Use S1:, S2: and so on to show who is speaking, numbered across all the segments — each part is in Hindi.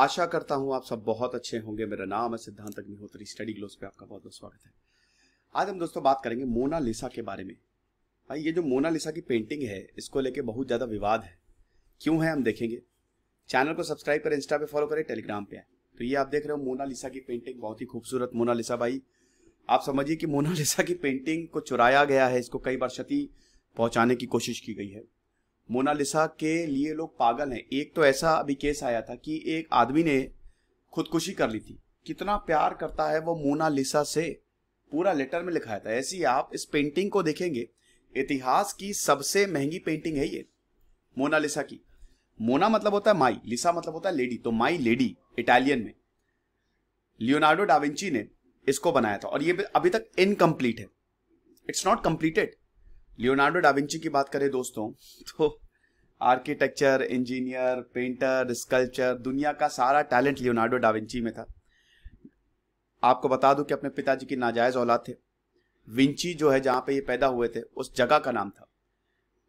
S1: आशा करता हूं आप सब बहुत अच्छे होंगे मेरा नाम है सिद्धांत अग्निहोत्री स्टडी ग्लोस पे आपका बहुत बहुत स्वागत है आज हम दोस्तों बात करेंगे मोना लिसा के बारे में भाई ये जो मोना लिसा की पेंटिंग है इसको लेके बहुत ज़्यादा विवाद है क्यों है हम देखेंगे चैनल को सब्सक्राइब करें इंस्टा पे फॉलो करें टेलीग्राम पे आए तो ये आप देख रहे हो मोना लिसा की पेंटिंग बहुत ही खूबसूरत मोना लिसा भाई आप समझिए कि मोना लिसा की पेंटिंग को चुराया गया है इसको कई बार क्षति पहुंचाने की कोशिश की गई है मोनालिसा के लिए लोग पागल हैं एक तो ऐसा अभी केस आया था कि एक आदमी ने खुदकुशी कर ली थी कितना प्यार करता है वो मोनालिसा से पूरा लेटर में लिखा था ऐसी आप इस पेंटिंग को देखेंगे इतिहास की सबसे महंगी पेंटिंग है ये मोनालिसा की मोना मतलब होता है माई लिसा मतलब होता है लेडी तो माई लेडी इटालियन में लियोनार्डो डाविंची ने इसको बनाया था और ये अभी तक इनकम्प्लीट है it's not completed Leonardo da Vinci की बात करें दोस्तों तो आर्किटेक्चर इंजीनियर पेंटर स्कल्पचर दुनिया का सारा टैलेंट लियोनार्डो डाविंची में था आपको बता दूं कि अपने पिताजी की नाजायज़ औलाद थे विंची जो है जहाँ पे ये पैदा हुए थे उस जगह का नाम था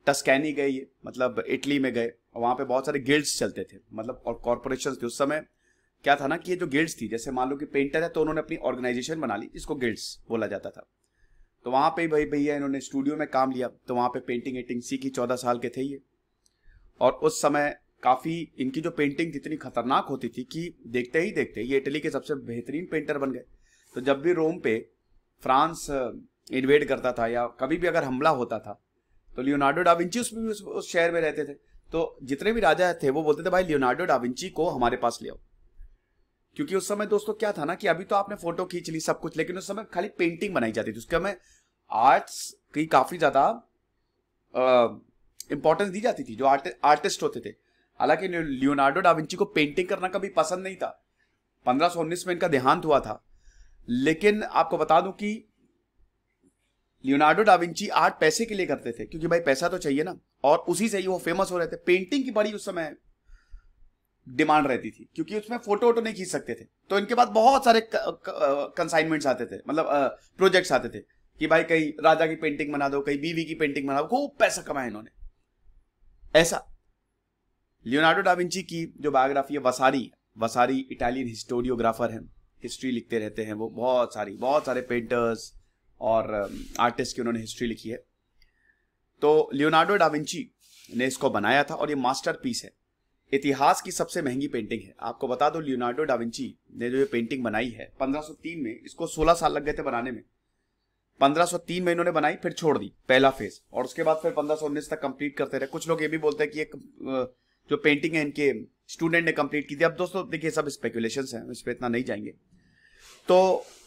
S1: टस्कैनी गए ये मतलब इटली में गए वहाँ पे बहुत सारे गिल्ड्स चलते थे मतलब और कॉरपोरेशन थे उस समय क्या था ना कि ये जो गिल्ड्स थी जैसे मान लो कि पेंटर है तो उन्होंने अपनी ऑर्गेनाइजेशन बना ली इसको गिल्ड्स बोला जाता था तो वहां पे भाई भैया इन्होंने स्टूडियो में काम लिया तो वहां पे पेंटिंग एंटिंग सीखी चौदह साल के थे ये और उस समय काफ़ी इनकी जो पेंटिंग थी इतनी खतरनाक होती थी कि देखते ही देखते ये इटली के सबसे बेहतरीन पेंटर बन गए तो जब भी रोम पे फ्रांस इन्वेड करता था या कभी भी अगर हमला होता था तो लियोनार्डो डाविंची उस, उस, उस शहर में रहते थे तो जितने भी राजा थे वो बोलते थे भाई लियोनार्डो डाविंची को हमारे पास ले आओ क्योंकि उस समय दोस्तों क्या था ना कि अभी तो आपने फोटो खींच ली सब कुछ लेकिन उस समय खाली पेंटिंग बनाई जाती थी उसके समय आर्ट्स की काफी ज्यादा इंपॉर्टेंस दी जाती थी जो आर्ट, आर्टिस्ट होते थे हालांकि लियोनार्डो डाविंची को पेंटिंग करना कभी पसंद नहीं था पंद्रह में इनका देहांत हुआ था लेकिन आपको बता दूं कि लियोनार्डो डाविंची आर्ट पैसे के लिए करते थे क्योंकि भाई पैसा तो चाहिए ना और उसी से ही वो फेमस हो रहे थे पेंटिंग की बड़ी उस समय डिमांड रहती थी क्योंकि उसमें फोटो वोटो नहीं खींच सकते थे तो इनके बाद बहुत सारे कंसाइनमेंट्स आते थे मतलब प्रोजेक्ट्स आते थे कि भाई कहीं राजा की पेंटिंग बना दो कहीं बीवी की पेंटिंग बना दो खूब पैसा कमाया इन्होंने ऐसा लियोनार्डो डाविंची की जो बायोग्राफी है वसारी वसारी इटालियन हिस्टोरियोग्राफर हैं हिस्ट्री लिखते रहते हैं वो बहुत सारी बहुत सारे पेंटर्स और आर्टिस्ट की उन्होंने हिस्ट्री लिखी है तो लियोनार्डो डाविंची ने इसको बनाया था और ये मास्टर पीस है इतिहास की सबसे महंगी पेंटिंग है आपको बता दो लियोनार्डो डाविंची ने जो ये पेंटिंग बनाई है 1503 में इसको 16 साल लग गए थे बनाने में 1503 में इन्होंने बनाई फिर छोड़ दी पहला फेज और उसके बाद फिर 1519 तक कंप्लीट करते रहे कुछ लोग ये भी बोलते हैं कि एक जो पेंटिंग है इनके स्टूडेंट ने कंप्लीट की थी अब दोस्तों देखिए सब स्पेकुलेशन है इस पर इतना नहीं जाएंगे तो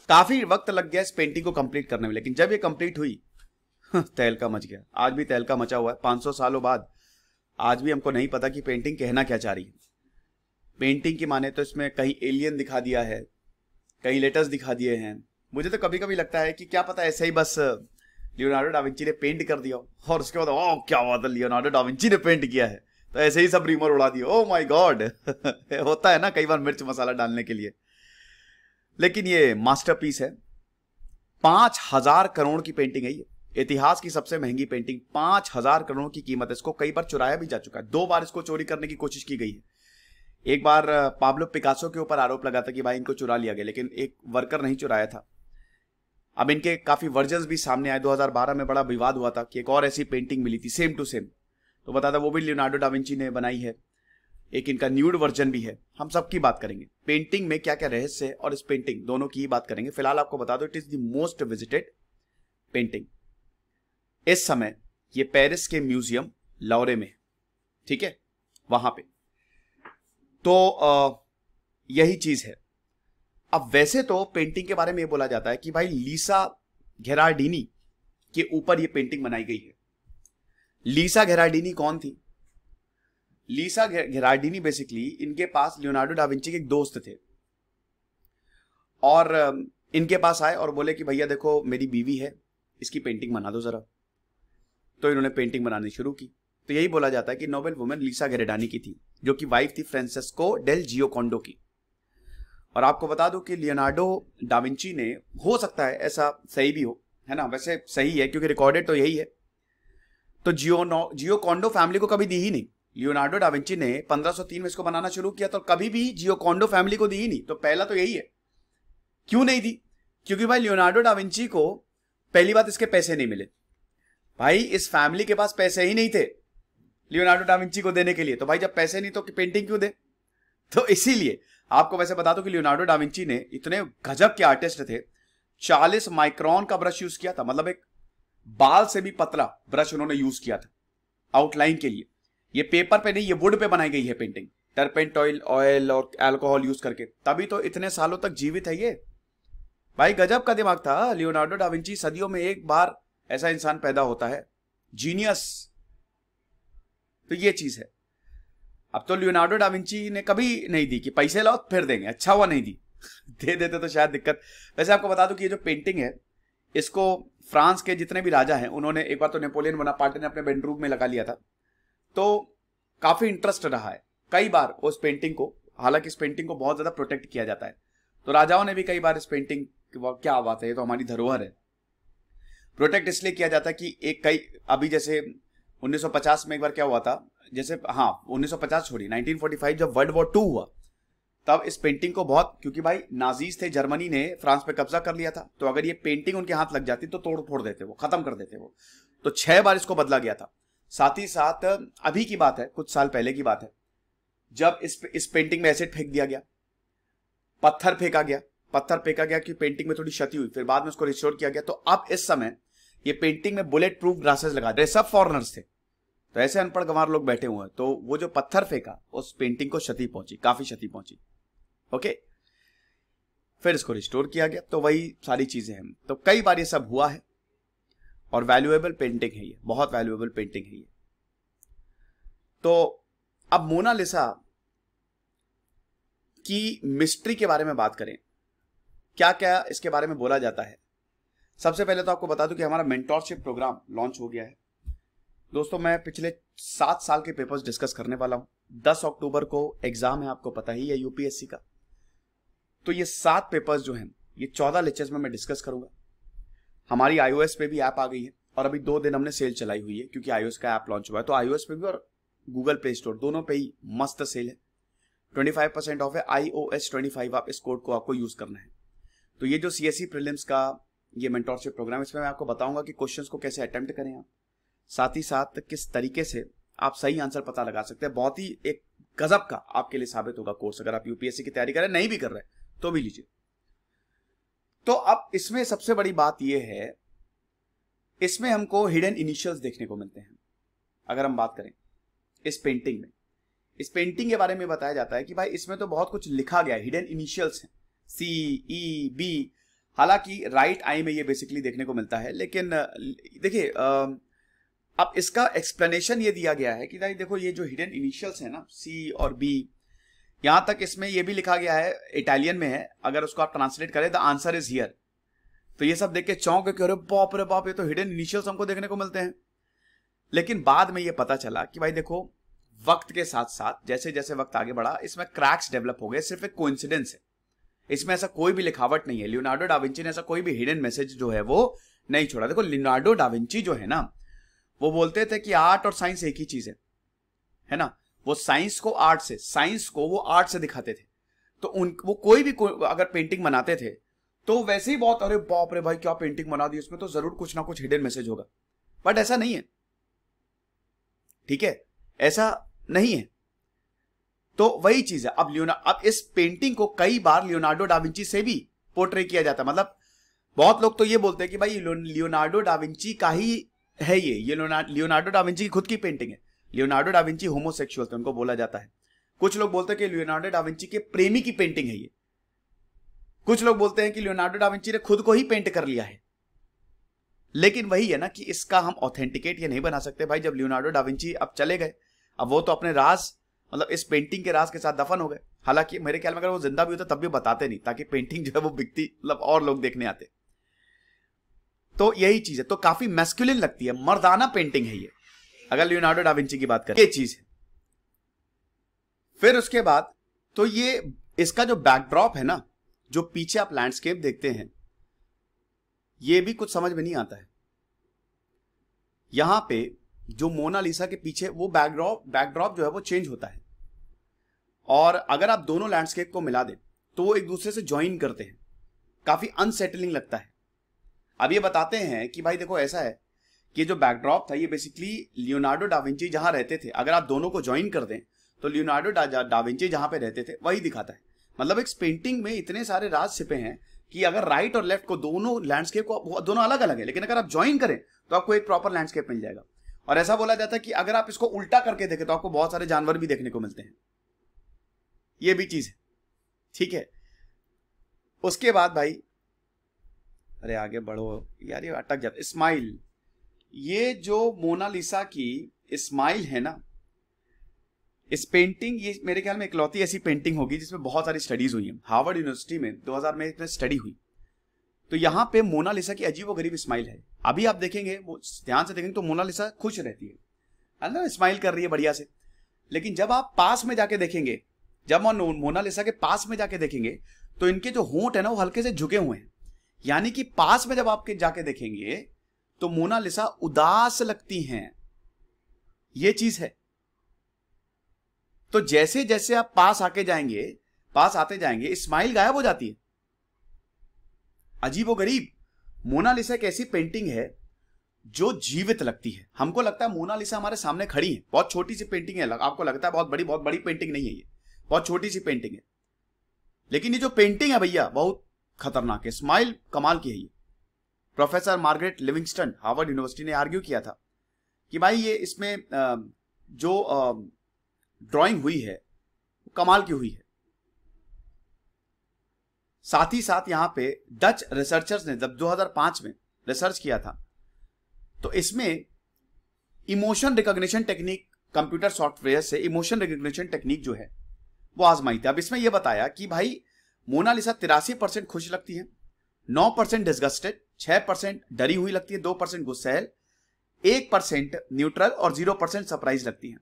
S1: काफी वक्त लग गया इस पेंटिंग को कंप्लीट करने में लेकिन जब ये कंप्लीट हुई तहलका मच गया आज भी तहलका मचा हुआ है पांच सालों बाद आज भी हमको नहीं पता कि पेंटिंग कहना क्या चाह रही है पेंटिंग की माने तो इसमें कहीं एलियन दिखा दिया है कहीं लेटर्स दिखा दिए हैं मुझे तो कभी कभी लगता है कि क्या पता ऐसे ही बस लियोनार्डो डाविंची ने पेंट कर दिया और उसके बाद ओ क्या हुआ था लियोनार्डो डाविंची ने पेंट किया है तो ऐसे ही सब रीमर उड़ा दिए ओ माय गॉड होता है ना कई बार मिर्च मसाला डालने के लिए लेकिन ये मास्टरपीस है पांच हजार करोड़ की पेंटिंग है ये इतिहास की सबसे महंगी पेंटिंग पांच हजार करोड़ की कीमत इसको कई बार चुराया भी जा चुका है दो बार इसको चोरी करने की कोशिश की गई है एक बार पाब्लो पिकासो के ऊपर आरोप लगा था कि भाई इनको चुरा लिया गया लेकिन एक वर्कर नहीं चुराया था अब इनके काफी वर्जन भी सामने आए 2012 में बड़ा विवाद हुआ था कि एक और ऐसी पेंटिंग मिली थी सेम टू सेम तो बता था वो भी लियोनार्डो डाविंची ने बनाई है एक इनका न्यूड वर्जन भी है हम सबकी बात करेंगे पेंटिंग में क्या क्या रहस्य है और इस पेंटिंग दोनों की ही बात करेंगे फिलहाल आपको बता दो it is the most visited painting इस समय ये पेरिस के म्यूजियम लौरे में ठीक है वहां पे तो आ, यही चीज है अब वैसे तो पेंटिंग के बारे में ये बोला जाता है कि भाई लीसा घेराडीनी के ऊपर ये पेंटिंग बनाई गई है लीसा घेराडीनी कौन थी लीसा घेराडीनी बेसिकली इनके पास लियोनार्डो डाविंची के एक दोस्त थे और इनके पास आए और बोले कि भैया देखो मेरी बीवी है इसकी पेंटिंग बना दो जरा तो इन्होंने पेंटिंग बनानी शुरू की तो यही बोला जाता है कि नोबेल वुमेन लीसा गेरेडानी की थी जो कि वाइफ थी फ्रांसिस्को डेल जियोकोंडो की और आपको बता दूं कि लियोनार्डो डाविंची ने हो सकता है ऐसा सही भी हो है ना वैसे सही है क्योंकि रिकॉर्डेड तो यही है तो जियो जियोकोंडो फैमिली को कभी दी ही नहीं लियोनार्डो डाविंची ने 1503 में इसको बनाना शुरू किया तो कभी भी जियोकोंडो फैमिली को दी ही नहीं तो पहला तो यही है क्यों नहीं दी क्योंकि भाई लियोनार्डो डाविंची को पहली बात इसके पैसे नहीं मिले भाई इस फैमिली के पास पैसे ही नहीं थे लियोनार्डो डाविंची को देने के लिए तो भाई जब पैसे नहीं तो पेंटिंग क्यों दे तो इसीलिए आपको वैसे बता दो कि लियोनार्डो डाविंची ने इतने गजब के आर्टिस्ट थे चालीस माइक्रॉन का ब्रश यूज किया था मतलब एक बाल से भी पतला ब्रश उन्होंने यूज किया था आउटलाइन के लिए ये पेपर पे नहीं ये वुड पे बनाई गई है पेंटिंग टर्पेंट ऑयल ऑयल और एल्कोहल यूज करके तभी तो इतने सालों तक जीवित है ये भाई गजब का दिमाग था लियोनार्डो डाविंची सदियों में एक बार ऐसा इंसान पैदा होता है जीनियस तो ये चीज है अब तो लियोनार्डो डाविंची ने कभी नहीं दी कि पैसे लाओ फिर देंगे अच्छा हुआ नहीं दी दे देते तो शायद दिक्कत वैसे आपको बता दूं कि ये जो पेंटिंग है इसको फ्रांस के जितने भी राजा हैं उन्होंने एक बार तो नेपोलियन पार्टी ने अपने बेडरूम में लगा लिया था तो काफी इंटरेस्ट रहा है कई बार उस पेंटिंग को हालांकि इस पेंटिंग को बहुत ज्यादा प्रोटेक्ट किया जाता है तो राजाओं ने भी कई बार इस पेंटिंग क्या बात है ये तो हमारी धरोहर है प्रोटेक्ट इसलिए किया जाता है कि एक कई अभी जैसे 1950 में एक बार क्या हुआ था जैसे हाँ 1950 छोड़ी 1945 जब वर्ल्ड वॉर टू हुआ तब इस पेंटिंग को बहुत क्योंकि भाई नाजीज थे जर्मनी ने फ्रांस पे कब्जा कर लिया था तो अगर ये पेंटिंग उनके हाथ लग जाती तो तोड़ फोड़ देते वो खत्म कर देते वो तो छह बार इसको बदला गया था साथ ही साथ अभी की बात है कुछ साल पहले की बात है जब इस इस पेंटिंग में एसिड फेंक दिया गया पत्थर फेंका गया पत्थर फेंका गया कि पेंटिंग में थोड़ी क्षति हुई फिर बाद में उसको रिस्टोर किया गया तो अब इस समय ये पेंटिंग में बुलेट प्रूफ ग्लासेस लगा रहे सब फॉरनर्स थे तो ऐसे अनपढ़ गंवार लोग बैठे हुए हैं तो वो जो पत्थर फेंका उस पेंटिंग को क्षति पहुंची काफी क्षति पहुंची ओके फिर इसको रिस्टोर किया गया तो वही सारी चीजें हैं तो कई बार ये सब हुआ है और वैल्यूएबल पेंटिंग है ये बहुत वैल्यूएबल पेंटिंग है ये तो अब मोनालिसा की मिस्ट्री के बारे में बात करें क्या क्या इसके बारे में बोला जाता है सबसे पहले तो आपको बता दूं कि हमारा मेंटोरशिप प्रोग्राम लॉन्च हो गया है दोस्तों मैं पिछले सात साल के पेपर्स डिस्कस करने वाला हूं दस अक्टूबर को एग्जाम है आपको पता ही है यूपीएससी का तो ये सात पेपर्स जो हैं ये चौदह लेक्चर्स में मैं डिस्कस करूंगा हमारी आईओएस पे भी ऐप आ गई है और अभी दो दिन हमने सेल चलाई हुई है क्योंकि आईओएस का ऐप लॉन्च हुआ है तो आईओएस पे भी और गूगल प्ले स्टोर दोनों पे ही मस्त सेल है 25 परसेंट ऑफ है आईओएस 25 आप इस कोड को आपको यूज करना है तो ये जो सीएससी प्रीलिम्स e का ये मेंटोरशिप प्रोग्राम इसमें मैं आपको बताऊंगा कि क्वेश्चंस को कैसे अटेम्प्ट करें आप साथ ही साथ किस तरीके से आप सही आंसर पता लगा सकते हैं बहुत ही एक गजब का आपके लिए साबित होगा कोर्स अगर आप यूपीएससी की तैयारी कर हैं नहीं भी कर रहे तो भी लीजिए तो अब इसमें सबसे बड़ी बात यह है इसमें हमको हिडन इनिशियल्स देखने को मिलते हैं अगर हम बात करें इस पेंटिंग में इस पेंटिंग के बारे में बताया जाता है कि भाई इसमें तो बहुत कुछ लिखा गया है हिडन इनिशियल्स हैं सी ई बी हालांकि राइट आई में ये बेसिकली देखने को मिलता है लेकिन देखिए अब इसका एक्सप्लेनेशन ये दिया गया है कि भाई देखो ये जो हिडन इनिशियल्स है ना सी और बी यहां तक इसमें ये भी लिखा गया है इटालियन में है अगर उसको आप ट्रांसलेट करें द आंसर इज हियर तो ये सब देख के चौंक के अरे बाप रे बाप ये तो हिडन इनिशियल्स हमको देखने को मिलते हैं लेकिन बाद में ये पता चला कि भाई देखो वक्त के साथ साथ जैसे जैसे वक्त आगे बढ़ा इसमें क्रैक्स डेवलप हो गए सिर्फ एक कोइंसिडेंस है इसमें ऐसा कोई भी लिखावट नहीं है लियोनार्डो डाविंची ने ऐसा कोई भी हिडन मैसेज जो है वो नहीं छोड़ा देखो लियोनार्डो डाविंची जो है ना वो बोलते थे कि आर्ट और साइंस एक ही चीज है है ना वो साइंस को आर्ट से साइंस को वो आर्ट से दिखाते थे तो उन वो कोई भी को, अगर पेंटिंग बनाते थे तो वैसे ही बहुत अरे बाप रे भाई क्या पेंटिंग बना दी उसमें तो जरूर कुछ ना कुछ हिडन मैसेज होगा बट ऐसा नहीं है ठीक है ऐसा नहीं है तो वही चीज है अब लियोना अब इस पेंटिंग को कई बार लियोनार्डो डाविंची से भी पोर्ट्रे किया जाता है मतलब बहुत लोग तो ये बोलते हैं कि भाई लियोनार्डो डाविंची का ही है ये ये लियोनार्डो डाविंची की खुद की पेंटिंग है लियोनार्डो डाविंची होमोसेक्सुअल थे उनको बोला जाता है कुछ लोग बोलते हैं कि लियोनार्डो डाविंची के प्रेमी की पेंटिंग है ये कुछ लोग बोलते हैं कि लियोनार्डो डाविंची ने खुद को ही पेंट कर लिया है लेकिन वही है ना कि इसका हम ऑथेंटिकेट ये नहीं बना सकते भाई जब लियोनार्डो डाविंची अब चले गए अब वो तो अपने राज मतलब इस पेंटिंग के राज के साथ दफन हो गए हालांकि मेरे ख्याल में अगर वो जिंदा भी होता तब भी बताते नहीं ताकि पेंटिंग जो है वो बिकती मतलब और लोग देखने आते तो यही चीज है तो काफी मेस्कुलिन लगती है मर्दाना पेंटिंग है ये अगर लियोनार्डो डाविंची की बात करें ये चीज है फिर उसके बाद तो ये इसका जो बैकड्रॉप है ना जो पीछे आप लैंडस्केप देखते हैं ये भी कुछ समझ में नहीं आता है यहां पे जो मोनालिसा के पीछे वो बैकड्रॉप बैकड्रॉप जो है वो चेंज होता है और अगर आप दोनों लैंडस्केप को मिला दें तो वो एक दूसरे से ज्वाइन करते हैं काफ़ी अनसेटलिंग लगता है अब ये बताते हैं कि भाई देखो ऐसा है कि जो बैकड्रॉप था ये बेसिकली लियोनार्डो डाविंची जहां रहते थे अगर आप दोनों को ज्वाइन कर दें तो लियोनार्डो डाविंची जहां पे रहते थे वही दिखाता है मतलब एक पेंटिंग में इतने सारे राज छिपे हैं कि अगर राइट और लेफ्ट को दोनों लैंडस्केप को दोनों अलग अलग है लेकिन अगर आप ज्वाइन करें तो आपको एक प्रॉपर लैंडस्केप मिल जाएगा और ऐसा बोला जाता है कि अगर आप इसको उल्टा करके देखें तो आपको बहुत सारे जानवर भी देखने को मिलते हैं ये भी चीज है ठीक है उसके बाद भाई अरे आगे बढ़ो यार ये अटक जाता स्माइल ये जो मोनालिसा की स्माइल है ना इस पेंटिंग ये मेरे ख्याल में इकलौती ऐसी पेंटिंग होगी जिसमें बहुत सारी स्टडीज हुई हैं हार्वर्ड यूनिवर्सिटी में 2000 में इसमें स्टडी हुई तो यहाँ पे मोनालिसा की अजीब गरीब स्माइल है अभी आप देखेंगे वो ध्यान से देखेंगे तो मोनालिसा खुश रहती है ना स्माइल कर रही है बढ़िया से लेकिन जब आप पास में जाके देखेंगे जब हम मोनालिसा के पास में जाके देखेंगे तो इनके जो होंठ है ना वो हल्के से झुके हुए हैं यानी कि पास में जब आपके जाके देखेंगे तो मोनालिसा उदास लगती हैं ये चीज है तो जैसे जैसे आप पास आके जाएंगे पास आते जाएंगे स्माइल गायब हो जाती है अजीब गरीब मोनालिसा एक ऐसी पेंटिंग है जो जीवित लगती है हमको लगता है मोनालिसा हमारे सामने खड़ी है बहुत छोटी सी पेंटिंग है आपको लगता है बहुत बड़ी बहुत बड़ी पेंटिंग नहीं है ये बहुत छोटी सी पेंटिंग है लेकिन ये जो पेंटिंग है भैया बहुत खतरनाक है स्माइल कमाल की है ये professor Margaret Livingstone Harvard university ने आर्ग्यू किया था कि भाई ये इसमें जो ड्राइंग हुई है कमाल की हुई है साथ ही साथ यहां पे डच रिसर्चर्स ने जब 2005 में रिसर्च किया था तो इसमें emotion recognition technique computer software से इमोशन रिकॉग्निशन टेक्निक जो है वो आजमाई थी अब इसमें यह बताया कि भाई मोनालिसा तिरासी परसेंट खुश लगती है नौ परसेंट डिस्गस्टेड छह परसेंट डरी हुई लगती है दो परसेंट गुस्सेल एक परसेंट न्यूट्रल और जीरो परसेंट सरप्राइज लगती है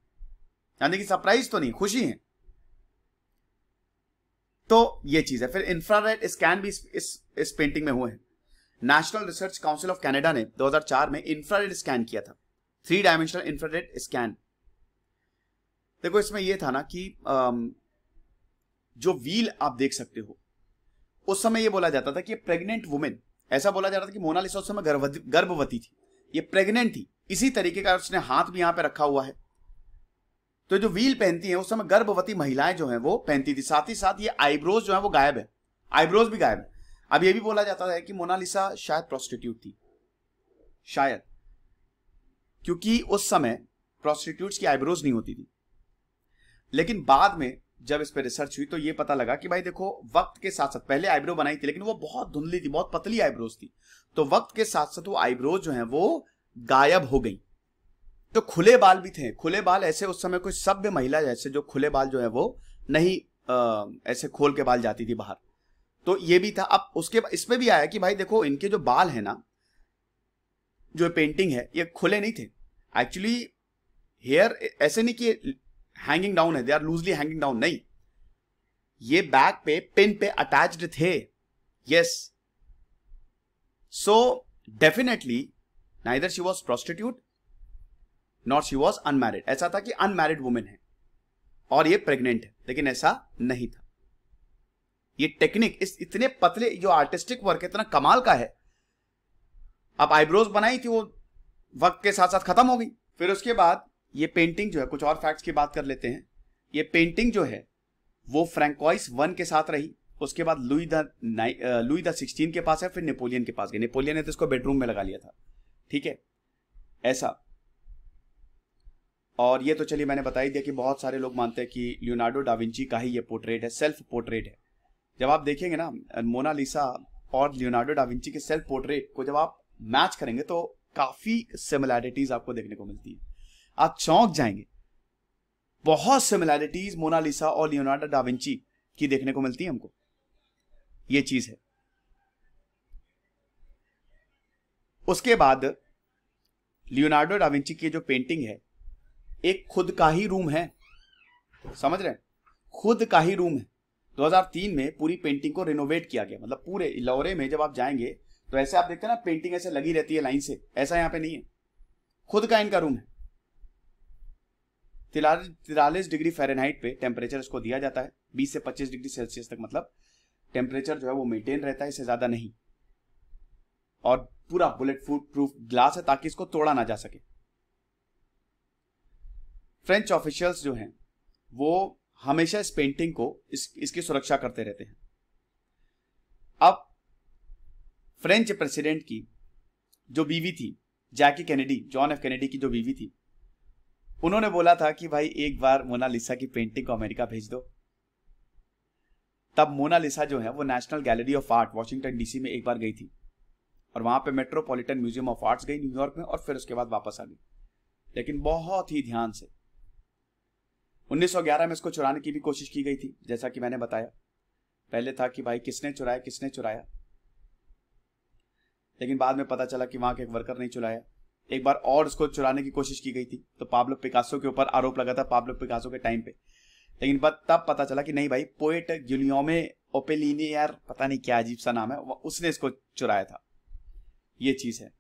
S1: यानी कि सरप्राइज तो नहीं खुशी है तो ये चीज है फिर इंफ्रारेड स्कैन भी इस, इस, इस पेंटिंग में हुए हैं National Research Council of Canada ने 2004 में इंफ्रारेड स्कैन किया था थ्री डायमेंशनल इंफ्रारेड स्कैन देखो इसमें यह था ना कि आम, जो व्हील आप देख सकते हो उस समय यह बोला जाता था कि प्रेग्नेंट वुमेन ऐसा बोला जाता था कि मोनालिसा उस समय गर्भवती थी ये प्रेग्नेंट थी इसी तरीके का उसने हाथ भी यहां पे रखा हुआ है तो जो व्हील पहनती है उस समय गर्भवती महिलाएं जो है वो पहनती थी साथ ही साथ ये आईब्रोज जो है वो गायब है आईब्रोज भी गायब है अब ये भी बोला जाता है कि मोनालिसा शायद प्रोस्टिट्यूट थी शायद क्योंकि उस समय प्रोस्टिट्यूट की आईब्रोज नहीं होती थी लेकिन बाद में जब इस पर रिसर्च हुई तो ये पता लगा कि भाई देखो वक्त के साथ साथ पहले आईब्रो बनाई थी लेकिन वो बहुत धुंधली थी बहुत पतली आईब्रोज थी तो वक्त के साथ साथ वो आईब्रोज जो है वो गायब हो गई तो खुले बाल भी थे खुले बाल ऐसे उस समय कोई सभ्य महिला जैसे जो खुले बाल जो है वो नहीं आ, ऐसे खोल के बाल जाती थी बाहर तो ये भी था अब उसके इसमें भी आया कि भाई देखो इनके जो बाल है ना जो पेंटिंग है ये खुले नहीं थे एक्चुअली हेयर ऐसे नहीं कि हैंगिंग डाउन है they are loosely hanging down नहीं ये बैक पे पिन पे अटैच्ड थे yes so definitely neither she was prostitute not she was unmarried ऐसा था कि अनमैरिड वुमेन है और ये प्रेग्नेंट है लेकिन ऐसा नहीं था ये टेक्निक इस इतने पतले जो आर्टिस्टिक वर्क है इतना कमाल का है अब आईब्रोज बनाई थी वो वक्त के साथ साथ खत्म हो गई फिर उसके बाद ये पेंटिंग जो है कुछ और फैक्ट्स की बात कर लेते हैं ये पेंटिंग जो है वो फ्रेंकॉइस वन के साथ रही उसके बाद Louis the Louis the sixteen के पास है फिर नेपोलियन के पास गए नेपोलियन ने तो इसको बेडरूम में लगा लिया था ठीक है ऐसा और ये तो चलिए मैंने बता ही दिया कि बहुत सारे लोग मानते हैं कि लियोनार्डो डाविंची का ही ये पोर्ट्रेट है सेल्फ पोर्ट्रेट है जब आप देखेंगे ना मोनालिसा और लियोनार्डो डाविंची के सेल्फ पोर्ट्रेट को जब आप मैच करेंगे तो काफी सिमिलैरिटीज आपको देखने को मिलती है आप चौंक जाएंगे बहुत सिमिलैरिटीज मोनालिसा और लियोनार्डो डाविंची की देखने को मिलती है हमको ये चीज है उसके बाद लियोनार्डो डाविंची की जो पेंटिंग है एक खुद का ही रूम है समझ रहे हैं खुद का ही रूम है 2003 में पूरी पेंटिंग को रिनोवेट किया गया मतलब पूरे इलौरे में जब आप जाएंगे तो ऐसे आप देखते हैं ना पेंटिंग ऐसे लगी रहती है लाइन से ऐसा यहां पे नहीं है खुद का इनका रूम है तिरालीस डिग्री फ़ारेनहाइट पे टेम्परेचर इसको दिया जाता है 20 से 25 डिग्री सेल्सियस तक मतलब टेम्परेचर जो है वो मेंटेन रहता है इससे ज़्यादा नहीं और पूरा बुलेट प्रूफ ग्लास है ताकि इसको तोड़ा ना जा सके फ्रेंच ऑफिशियल्स जो हैं वो हमेशा इस पेंटिंग को इस इसकी सुरक्षा करते रहते हैं अब फ्रेंच प्रेसिडेंट की जो बीवी थी Jackie Kennedy John F Kennedy की जो बीवी थी उन्होंने बोला था कि भाई एक बार मोनालिसा की पेंटिंग को अमेरिका भेज दो तब मोनालिसा जो है वो National Gallery of Art Washington DC में एक बार गई थी और वहां पे मेट्रोपॉलिटन म्यूजियम ऑफ आर्ट्स गई न्यूयॉर्क में और फिर उसके बाद वापस आ गई लेकिन बहुत ही ध्यान से 1911 में इसको चुराने की भी कोशिश की गई थी जैसा कि मैंने बताया पहले था कि भाई किसने चुराया किसने चुराया लेकिन बाद में पता चला कि वहां के एक वर्कर ने चुराया एक बार और उसको चुराने की कोशिश की गई थी तो पाब्लो पिकासो के ऊपर आरोप लगा था पाब्लो पिकासो के टाइम पे लेकिन तब पता चला कि नहीं भाई पोएट गिलियोमे ओपेलिनी यार पता नहीं क्या अजीब सा नाम है उसने इसको चुराया था ये चीज है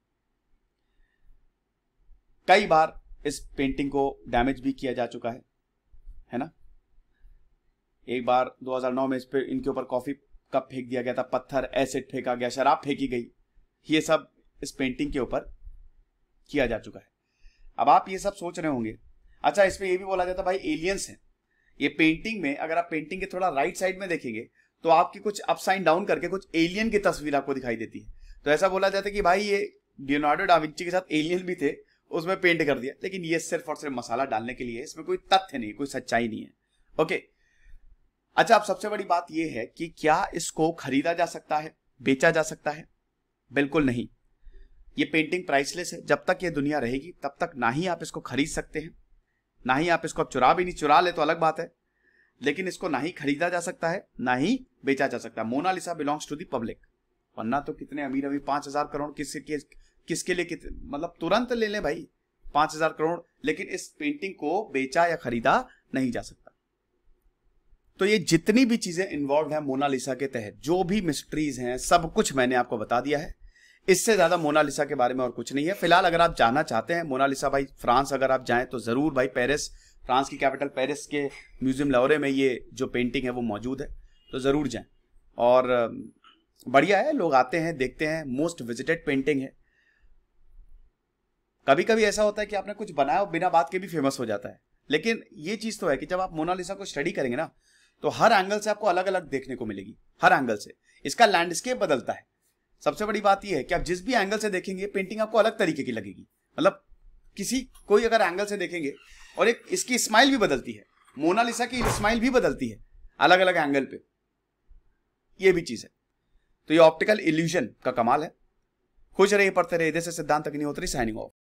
S1: कई बार इस पेंटिंग को डैमेज भी किया जा चुका है है ना एक बार 2009 में इस पे इनके ऊपर कॉफी कप फेंक दिया गया था पत्थर एसिड फेंका गया शराब फेंकी गई ये सब इस पेंटिंग के ऊपर किया जा चुका है अब आप ये सब सोच रहे होंगे अच्छा इसमें ये भी बोला जाता भाई एलियंस हैं ये पेंटिंग में अगर आप पेंटिंग के थोड़ा राइट साइड में देखेंगे तो आपकी कुछ अपसाइन डाउन करके कुछ एलियन की तस्वीर आपको दिखाई देती है तो ऐसा बोला जाता है कि भाई ये लियोनार्डो डाविंची के साथ एलियन भी थे उसमें पेंट कर दिया लेकिन ये सिर्फ और सिर्फ मसाला डालने के लिए इसमें कोई तथ्य नहीं कोई सच्चाई नहीं है ओके अच्छा अब सबसे बड़ी बात यह है कि क्या इसको खरीदा जा सकता है बेचा जा सकता है बिल्कुल नहीं ये पेंटिंग प्राइसलेस है जब तक ये दुनिया रहेगी तब तक ना ही आप इसको खरीद सकते हैं ना ही आप इसको आप चुरा भी नहीं चुरा ले तो अलग बात है लेकिन इसको ना ही खरीदा जा सकता है ना ही बेचा जा सकता है Mona Lisa belongs to the public वरना तो कितने अमीर अभी पांच हजार करोड़ किसी के किसके लिए कितने मतलब तुरंत ले लें भाई पांच हजार करोड़ लेकिन इस पेंटिंग को बेचा या खरीदा नहीं जा सकता तो ये जितनी भी चीजें इन्वॉल्व है मोनालिसा के तहत जो भी मिस्ट्रीज हैं सब कुछ मैंने आपको बता दिया है इससे ज्यादा मोनालिसा के बारे में और कुछ नहीं है फिलहाल अगर आप जाना चाहते हैं मोनालिसा भाई फ्रांस अगर आप जाएं तो जरूर भाई पेरिस फ्रांस की कैपिटल पेरिस के म्यूजियम लाहौरे में ये जो पेंटिंग है वो मौजूद है तो जरूर जाएं और बढ़िया है लोग आते हैं देखते हैं मोस्ट विजिटेड पेंटिंग है कभी कभी ऐसा होता है कि आपने कुछ बनाया और बिना बात के भी फेमस हो जाता है लेकिन ये चीज तो है कि जब आप मोनालिसा को स्टडी करेंगे ना तो हर एंगल से आपको अलग अलग देखने को मिलेगी हर एंगल से इसका लैंडस्केप बदलता है सबसे बड़ी बात यह है कि आप जिस भी एंगल से देखेंगे पेंटिंग आपको अलग तरीके की लगेगी मतलब किसी कोई अगर एंगल से देखेंगे और एक इसकी स्माइल भी बदलती है मोनालिसा की स्माइल भी बदलती है अलग अलग एंगल पे ये भी चीज है तो ये ऑप्टिकल इल्यूजन का कमाल है खुश रहिए पढ़ते रहिए जैसे सिद्धांत अग्निहोत्री साइनिंग ऑफ